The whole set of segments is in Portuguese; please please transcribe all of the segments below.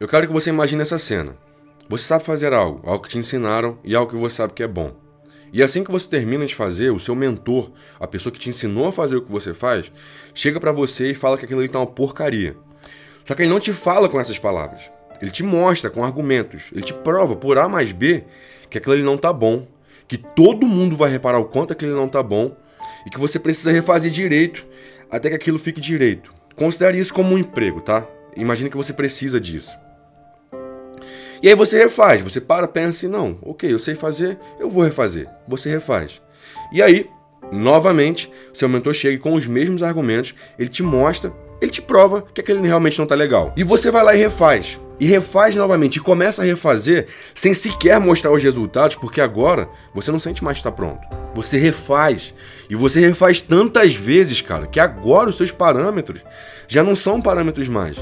Eu quero que você imagine essa cena. Você sabe fazer algo, algo que te ensinaram e algo que você sabe que é bom. E assim que você termina de fazer, o seu mentor, a pessoa que te ensinou a fazer o que você faz, chega para você e fala que aquilo ali tá uma porcaria. Só que ele não te fala com essas palavras. Ele te mostra com argumentos, ele te prova por A mais B que aquilo ali não tá bom, que todo mundo vai reparar o quanto aquilo não tá bom e que você precisa refazer direito até que aquilo fique direito. Considere isso como um emprego, tá? Imagina que você precisa disso. E aí você refaz, você para, pensa assim, não, ok, eu sei fazer, eu vou refazer. Você refaz. E aí, novamente, seu mentor chega com os mesmos argumentos, ele te mostra, ele te prova que aquele realmente não está legal. E você vai lá e refaz. E refaz novamente, e começa a refazer sem sequer mostrar os resultados, porque agora você não sente mais estar tá pronto. Você refaz. E você refaz tantas vezes, cara, que agora os seus parâmetros já não são parâmetros mais.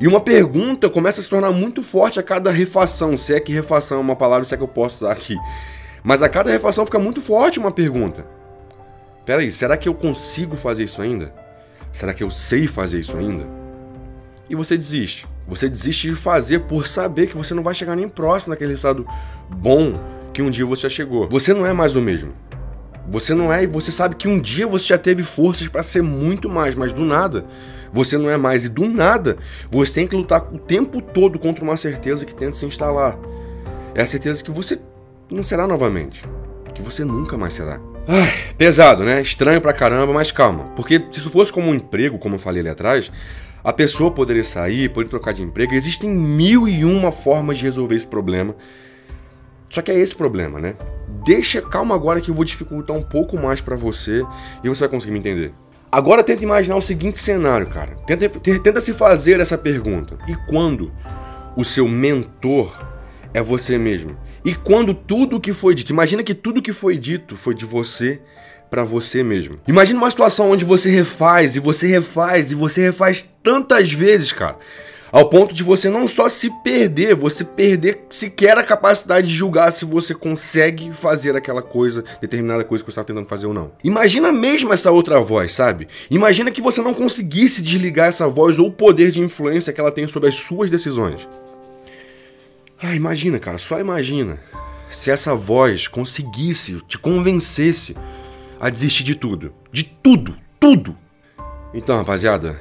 E uma pergunta começa a se tornar muito forte a cada refação, se é que refação é uma palavra, se é que eu posso usar aqui. Mas a cada refação fica muito forte uma pergunta. Peraí, será que eu consigo fazer isso ainda? Será que eu sei fazer isso ainda? E você desiste. Você desiste de fazer por saber que você não vai chegar nem próximo daquele resultado bom que um dia você já chegou. Você não é mais o mesmo. Você não é e você sabe que um dia você já teve forças para ser muito mais, mas do nada você não é mais. E do nada, você tem que lutar o tempo todo contra uma certeza que tenta se instalar. É a certeza que você não será novamente. Que você nunca mais será. Ai, pesado, né? Estranho pra caramba, mas calma. Porque se isso fosse como um emprego, como eu falei ali atrás, a pessoa poderia sair, poderia trocar de emprego. Existem mil e uma formas de resolver esse problema. Só que é esse problema, né? Deixa calma agora que eu vou dificultar um pouco mais para você e você vai conseguir me entender. Agora tenta imaginar o seguinte cenário, cara. Tenta, tenta se fazer essa pergunta. E quando o seu mentor é você mesmo? E quando tudo que foi dito, imagina que tudo que foi dito foi de você para você mesmo. Imagina uma situação onde você refaz e você refaz e você refaz tantas vezes, cara, ao ponto de você não só se perder, você perder sequer a capacidade de julgar se você consegue fazer aquela coisa, determinada coisa que você está tentando fazer ou não. Imagina mesmo essa outra voz, sabe? Imagina que você não conseguisse desligar essa voz ou o poder de influência que ela tem sobre as suas decisões. Ah, imagina, cara, só imagina se essa voz conseguisse, te convencesse a desistir de tudo. De tudo, tudo. Então, rapaziada,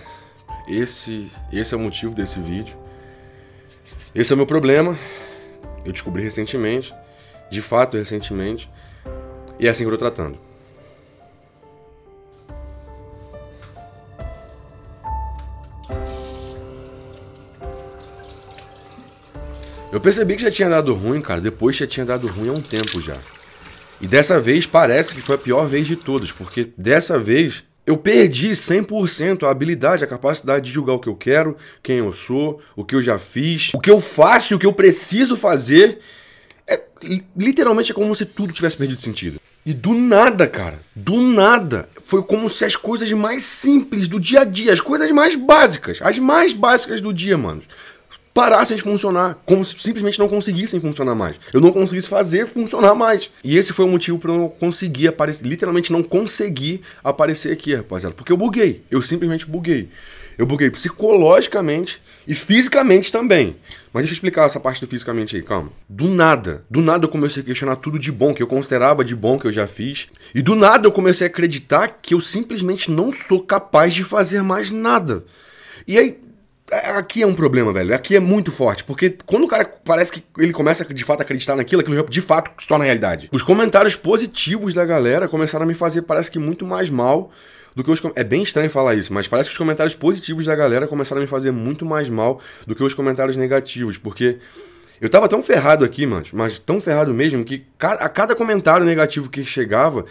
esse, esse é o motivo desse vídeo. Esse é o meu problema. Eu descobri recentemente, de fato recentemente, e é assim que eu estou tratando. Eu percebi que já tinha dado ruim, cara. Depois já tinha dado ruim há um tempo já. E dessa vez parece que foi a pior vez de todas, porque dessa vez eu perdi 100% a habilidade, a capacidade de julgar o que eu quero, quem eu sou, o que eu já fiz, o que eu faço, o que eu preciso fazer. É, literalmente é como se tudo tivesse perdido sentido. E do nada, cara, do nada, foi como se as coisas mais simples do dia a dia, as coisas mais básicas, as mais básicas do dia, mano, parassem de funcionar, como se simplesmente não conseguissem funcionar mais. Eu não conseguisse fazer funcionar mais. E esse foi o motivo para eu não conseguir aparecer, literalmente não conseguir aparecer aqui, rapaziada, porque eu buguei. Eu simplesmente buguei. Eu buguei psicologicamente e fisicamente também. Mas deixa eu explicar essa parte do fisicamente aí, calma. Do nada, do nada eu comecei a questionar tudo de bom que eu considerava de bom que eu já fiz. E do nada eu comecei a acreditar que eu simplesmente não sou capaz de fazer mais nada. E aí, é, aqui é um problema, velho. Aqui é muito forte, porque quando o cara parece que ele começa de fato a acreditar naquilo, aquilo de fato se torna realidade. Os comentários positivos da galera começaram a me fazer, parece que muito mais mal do que os É bem estranho falar isso, mas parece que os comentários positivos da galera começaram a me fazer muito mais mal do que os comentários negativos, porque eu tava tão ferrado aqui, mano, mas tão ferrado mesmo que a cada comentário negativo que chegava,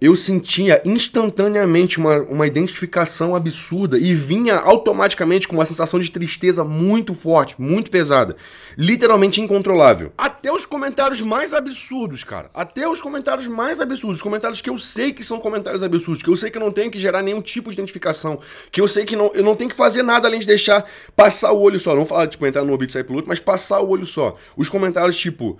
eu sentia instantaneamente uma, uma identificação absurda e vinha automaticamente com uma sensação de tristeza muito forte, muito pesada, literalmente incontrolável. Até os comentários mais absurdos, cara. Até os comentários mais absurdos, comentários que eu sei que são comentários absurdos, que eu sei que não tenho que gerar nenhum tipo de identificação, que eu sei que não, eu não tenho que fazer nada além de deixar passar o olho só, não falar tipo entrar no ouvido e sair pelo outro, mas passar o olho só. Os comentários tipo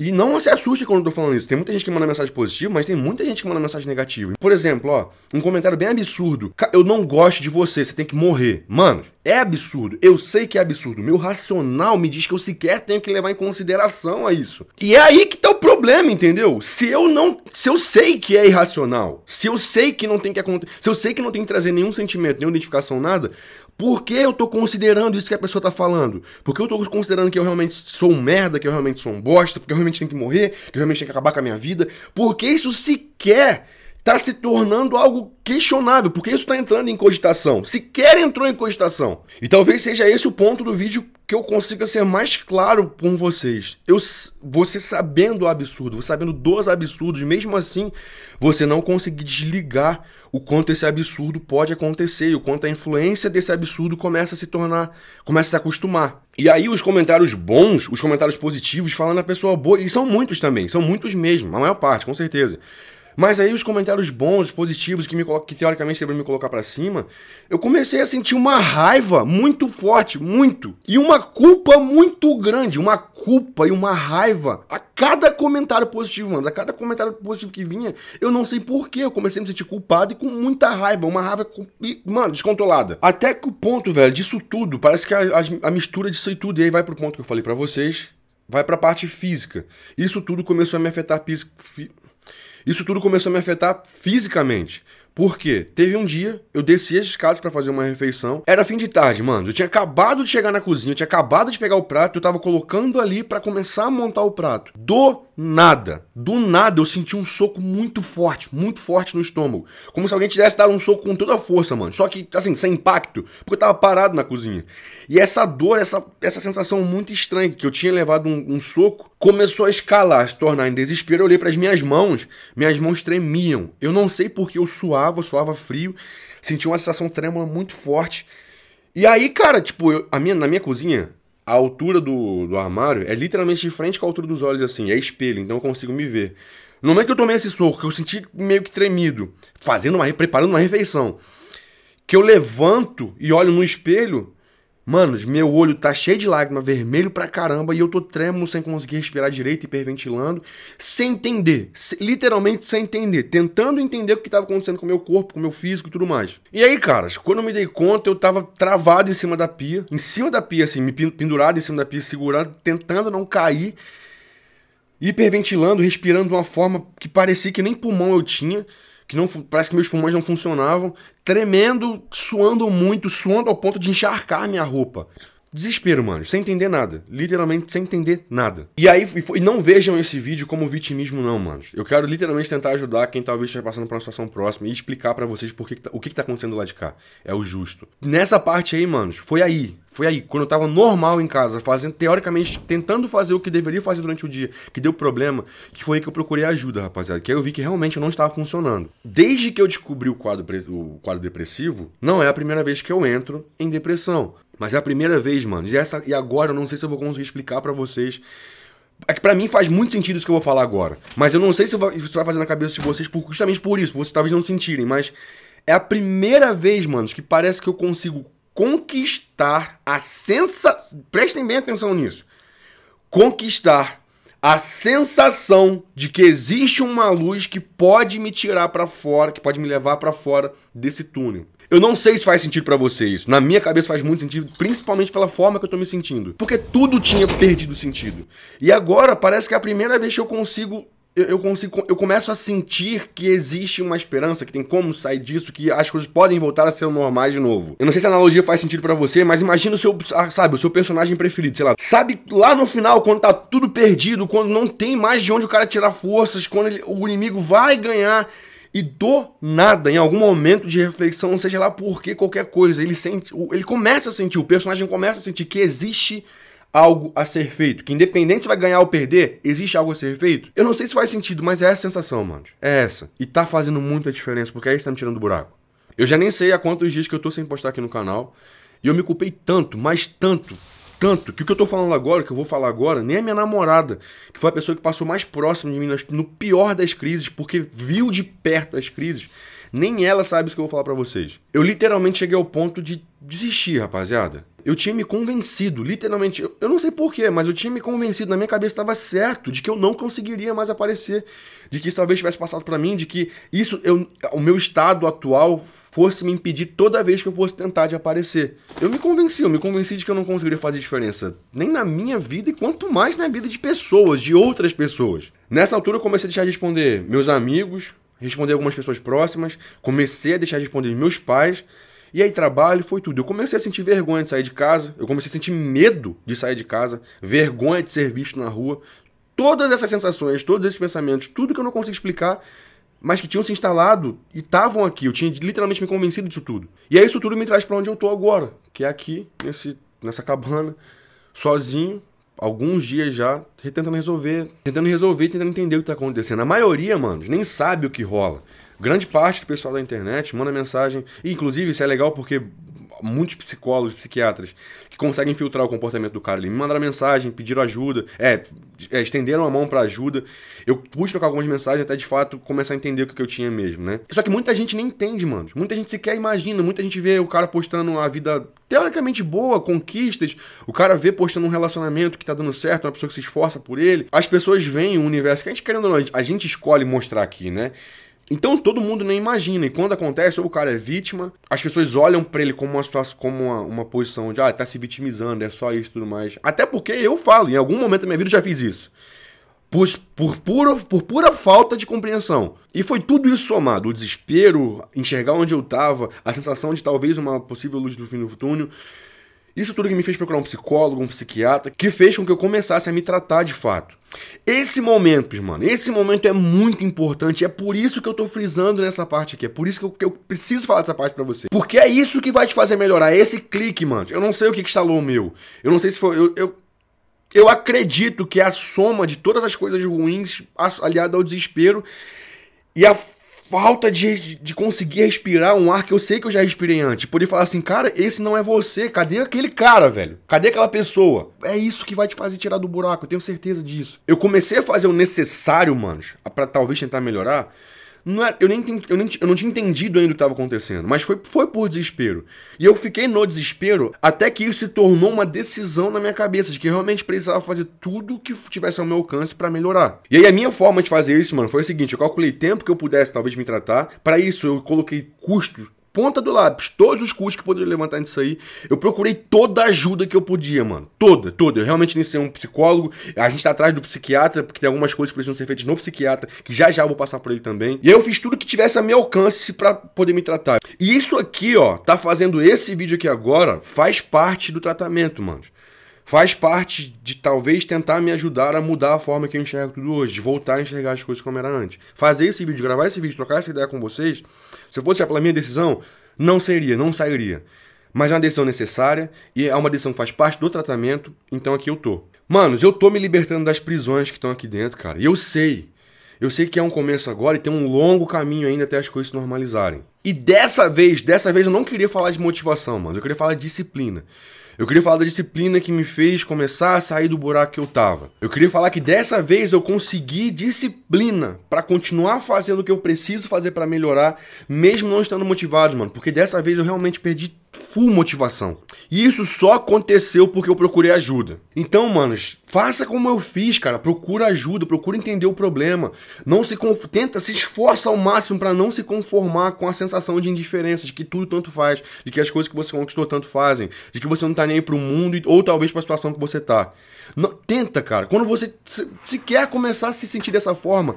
e não se assuste quando eu tô falando isso. Tem muita gente que manda mensagem positiva, mas tem muita gente que manda mensagem negativa. Por exemplo, ó, um comentário bem absurdo. Eu não gosto de você, você tem que morrer. Mano, é absurdo, eu sei que é absurdo. Meu racional me diz que eu sequer tenho que levar em consideração a isso. E é aí que tá o problema, entendeu? Se eu não, se eu sei que é irracional, se eu sei que não tem que acontecer, se eu sei que não tem que trazer nenhum sentimento, nenhuma identificação, nada, por que eu tô considerando isso que a pessoa tá falando? Porque eu tô considerando que eu realmente sou um merda, que eu realmente sou um bosta, porque eu realmente tenho que morrer, que eu realmente tenho que acabar com a minha vida? Porque isso sequer está se tornando algo questionável, porque isso está entrando em cogitação. Sequer entrou em cogitação. E talvez seja esse o ponto do vídeo que eu consiga ser mais claro com vocês. Eu, você sabendo o absurdo, você sabendo dos absurdos, mesmo assim, você não conseguir desligar o quanto esse absurdo pode acontecer, o quanto a influência desse absurdo começa a se tornar, começa a se acostumar. E aí os comentários bons, os comentários positivos, falando a pessoa boa, e são muitos também, são muitos mesmo, a maior parte, com certeza. Mas aí os comentários bons, positivos, que, me que teoricamente deveriam me colocar para cima, eu comecei a sentir uma raiva muito forte, muito. E uma culpa muito grande, uma culpa e uma raiva. A cada comentário positivo, mano, a cada comentário positivo que vinha, eu não sei porquê, eu comecei a me sentir culpado e com muita raiva, uma raiva, mano, descontrolada. Até que o ponto, velho, disso tudo, parece que a, a, a mistura disso tudo, e aí vai pro ponto que eu falei para vocês, vai pra parte física. Isso tudo começou a me afetar física... Isso tudo começou a me afetar fisicamente. Porque teve um dia, eu desci as escadas para fazer uma refeição. Era fim de tarde, mano. Eu tinha acabado de chegar na cozinha, eu tinha acabado de pegar o prato, eu tava colocando ali para começar a montar o prato. Do Nada. Do nada eu senti um soco muito forte, muito forte no estômago. Como se alguém tivesse dado um soco com toda a força, mano. Só que, assim, sem impacto, porque eu tava parado na cozinha. E essa dor, essa, essa sensação muito estranha, que eu tinha levado um, um soco, começou a escalar, a se tornar em desespero. Eu olhei para as minhas mãos, minhas mãos tremiam. Eu não sei porque eu suava, eu suava frio, senti uma sensação trêmula muito forte. E aí, cara, tipo, eu, a minha, na minha cozinha, a altura do, do armário é literalmente de frente com a altura dos olhos, assim, é espelho, então eu consigo me ver. No momento que eu tomei esse soco, que eu senti meio que tremido, fazendo uma, preparando uma refeição, que eu levanto e olho no espelho, Manos, meu olho tá cheio de lágrima, vermelho pra caramba, e eu tô trêmulo sem conseguir respirar direito, hiperventilando, sem entender, literalmente sem entender, tentando entender o que tava acontecendo com o meu corpo, com o meu físico e tudo mais. E aí, caras, quando eu me dei conta, eu tava travado em cima da pia, em cima da pia, assim, me pendurado em cima da pia, segurando, tentando não cair, hiperventilando, respirando de uma forma que parecia que nem pulmão eu tinha que não parece que meus pulmões não funcionavam, tremendo, suando muito, suando ao ponto de encharcar minha roupa. Desespero, mano, sem entender nada. Literalmente sem entender nada. E aí, e não vejam esse vídeo como vitimismo, não, mano. Eu quero literalmente tentar ajudar quem talvez esteja passando por uma situação próxima e explicar para vocês por que que tá, o que, que tá acontecendo lá de cá. É o justo. Nessa parte aí, mano, foi aí. Foi aí, quando eu tava normal em casa, fazendo, teoricamente, tentando fazer o que deveria fazer durante o dia, que deu problema, que foi aí que eu procurei ajuda, rapaziada. Que aí eu vi que realmente eu não estava funcionando. Desde que eu descobri o quadro, o quadro depressivo, não é a primeira vez que eu entro em depressão. Mas é a primeira vez, mano. E, essa, e agora eu não sei se eu vou conseguir explicar para vocês. É que pra mim faz muito sentido isso que eu vou falar agora. Mas eu não sei se isso vai fazer na cabeça de vocês por, justamente por isso, vocês talvez não sentirem. Mas é a primeira vez, mano, que parece que eu consigo conquistar a sensação. Prestem bem atenção nisso. Conquistar a sensação de que existe uma luz que pode me tirar para fora, que pode me levar para fora desse túnel. Eu não sei se faz sentido para vocês. Na minha cabeça faz muito sentido, principalmente pela forma que eu tô me sentindo. Porque tudo tinha perdido sentido. E agora parece que é a primeira vez que eu consigo eu, consigo, eu começo a sentir que existe uma esperança, que tem como sair disso, que as coisas podem voltar a ser normais de novo. Eu não sei se a analogia faz sentido para você, mas imagina o seu, ah, sabe, o seu personagem preferido, sei lá. Sabe lá no final, quando tá tudo perdido, quando não tem mais de onde o cara tirar forças, quando ele, o inimigo vai ganhar e do nada, em algum momento de reflexão, seja lá por que qualquer coisa, ele sente, ele começa a sentir, o personagem começa a sentir que existe algo a ser feito, que independente se vai ganhar ou perder, existe algo a ser feito. Eu não sei se faz sentido, mas é essa sensação, mano. É essa. E tá fazendo muita diferença, porque aí está me tirando do buraco. Eu já nem sei há quantos dias que eu tô sem postar aqui no canal, e eu me culpei tanto, mas tanto tanto que o que eu tô falando agora, que eu vou falar agora, nem a minha namorada, que foi a pessoa que passou mais próximo de mim no pior das crises, porque viu de perto as crises, nem ela sabe isso que eu vou falar para vocês. Eu literalmente cheguei ao ponto de desistir, rapaziada. Eu tinha me convencido, literalmente, eu não sei porquê, mas eu tinha me convencido, na minha cabeça estava certo de que eu não conseguiria mais aparecer, de que isso talvez tivesse passado para mim, de que isso, eu, o meu estado atual fosse me impedir toda vez que eu fosse tentar de aparecer. Eu me convenci, eu me convenci de que eu não conseguiria fazer diferença, nem na minha vida e quanto mais na vida de pessoas, de outras pessoas. Nessa altura eu comecei a deixar de responder meus amigos, responder algumas pessoas próximas, comecei a deixar de responder meus pais, e aí trabalho, foi tudo. Eu comecei a sentir vergonha de sair de casa, eu comecei a sentir medo de sair de casa, vergonha de ser visto na rua. Todas essas sensações, todos esses pensamentos, tudo que eu não consigo explicar, mas que tinham se instalado e estavam aqui. Eu tinha literalmente me convencido disso tudo. E aí isso tudo me traz para onde eu tô agora, que é aqui, nesse, nessa cabana, sozinho, alguns dias já, tentando resolver, tentando resolver, tentando entender o que tá acontecendo. A maioria, mano, nem sabe o que rola grande parte do pessoal da internet manda mensagem, e inclusive isso é legal porque muitos psicólogos, psiquiatras que conseguem filtrar o comportamento do cara. Ele me mandaram mensagem, pediram ajuda, é, é estenderam a mão para ajuda. Eu pude trocar algumas mensagens até de fato começar a entender o que eu tinha mesmo, né? Só que muita gente nem entende, mano. Muita gente sequer imagina, muita gente vê o cara postando a vida teoricamente boa, conquistas, o cara vê postando um relacionamento que tá dando certo, uma pessoa que se esforça por ele. As pessoas veem o universo que a gente querendo ou não, a gente escolhe mostrar aqui, né? Então todo mundo nem imagina. E quando acontece, ou o cara é vítima, as pessoas olham para ele como uma situação, como uma, uma posição de ah, tá se vitimizando, é só isso e tudo mais. Até porque eu falo, em algum momento da minha vida eu já fiz isso. Por, por, pura, por pura falta de compreensão. E foi tudo isso somado: o desespero, enxergar onde eu tava, a sensação de talvez uma possível luz do fim do túnel. Isso tudo que me fez procurar um psicólogo, um psiquiatra, que fez com que eu começasse a me tratar de fato. Esse momento, mano, esse momento é muito importante. É por isso que eu tô frisando nessa parte aqui. É por isso que eu, que eu preciso falar dessa parte para você. Porque é isso que vai te fazer melhorar. É esse clique, mano. Eu não sei o que, instalou o meu. Eu não sei se foi. Eu, eu, eu acredito que é a soma de todas as coisas ruins, aliada ao desespero e a falta de, de conseguir respirar um ar que eu sei que eu já respirei antes. Poder falar assim, cara, esse não é você. Cadê aquele cara, velho? Cadê aquela pessoa? É isso que vai te fazer tirar do buraco, eu tenho certeza disso. Eu comecei a fazer o necessário, manos, para talvez tentar melhorar. Não era, é, eu, nem, eu, nem, eu não tinha entendido ainda o que estava acontecendo, mas foi, foi por desespero. E eu fiquei no desespero até que isso se tornou uma decisão na minha cabeça de que eu realmente precisava fazer tudo que tivesse ao meu alcance para melhorar. E aí a minha forma de fazer isso, mano, foi o seguinte: eu calculei tempo que eu pudesse talvez me tratar. Para isso eu coloquei custos ponta do lápis, todos os custos que poderia levantar nisso aí. Eu procurei toda a ajuda que eu podia, mano. Toda, toda. Eu realmente nem sei um psicólogo. A gente tá atrás do psiquiatra, porque tem algumas coisas que precisam ser feitas no psiquiatra, que já já eu vou passar por ele também. E aí eu fiz tudo que tivesse a meu alcance para poder me tratar. E isso aqui, ó, tá fazendo esse vídeo aqui agora, faz parte do tratamento, mano faz parte de talvez tentar me ajudar a mudar a forma que eu enxergo tudo hoje, de voltar a enxergar as coisas como era antes. Fazer esse vídeo, gravar esse vídeo, trocar essa ideia com vocês, se eu fosse pela minha decisão, não seria, não sairia. Mas é uma decisão necessária e é uma decisão que faz parte do tratamento, então aqui eu tô. Manos, eu tô me libertando das prisões que estão aqui dentro, cara. E eu sei. Eu sei que é um começo agora e tem um longo caminho ainda até as coisas se normalizarem. E dessa vez, dessa vez eu não queria falar de motivação, mano. Eu queria falar de disciplina. Eu queria falar da disciplina que me fez começar a sair do buraco que eu tava. Eu queria falar que dessa vez eu consegui disciplina para continuar fazendo o que eu preciso fazer para melhorar, mesmo não estando motivado, mano. Porque dessa vez eu realmente perdi full motivação. E isso só aconteceu porque eu procurei ajuda. Então, manos, faça como eu fiz, cara. Procura ajuda, procura entender o problema. Não se conf... tenta, se esforça ao máximo para não se conformar com a sensação de indiferença, de que tudo tanto faz, de que as coisas que você conquistou tanto fazem, de que você não tá nem aí pro mundo ou talvez para a situação que você tá. Não, tenta, cara. Quando você se, se quer começar a se sentir dessa forma,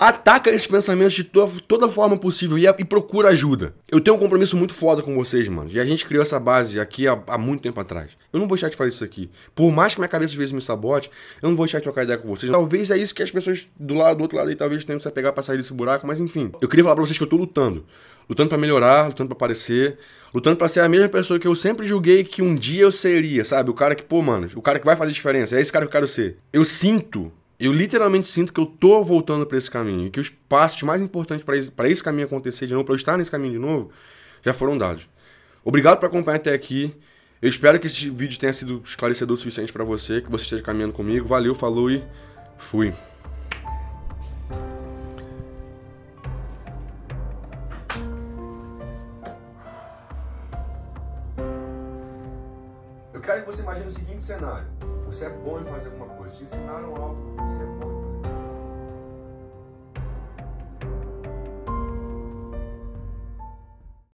Ataca esses pensamentos de toda, toda forma possível e, e, procura ajuda. Eu tenho um compromisso muito foda com vocês, mano. E a gente criou essa base aqui há, há muito tempo atrás. Eu não vou deixar de fazer isso aqui. Por mais que minha cabeça às vezes me sabote, eu não vou deixar de trocar ideia com vocês. Talvez é isso que as pessoas do lado do outro lado aí talvez tenham que se apegar pra sair desse buraco, mas enfim. Eu queria falar pra vocês que eu tô lutando lutando para melhorar, lutando para aparecer, lutando para ser a mesma pessoa que eu sempre julguei que um dia eu seria, sabe? O cara que, pô, mano, o cara que vai fazer diferença, é esse cara que eu quero ser. Eu sinto eu literalmente sinto que eu tô voltando para esse caminho e que os passos mais importantes para esse, pra esse caminho acontecer de novo, para eu estar nesse caminho de novo, já foram dados. Obrigado por acompanhar até aqui. Eu espero que esse vídeo tenha sido esclarecedor o suficiente para você, que você esteja caminhando comigo. Valeu, falou e fui. Eu quero que você imagine o seguinte cenário. Você é bom em fazer alguma coisa. Te ensinaram algo você é bom em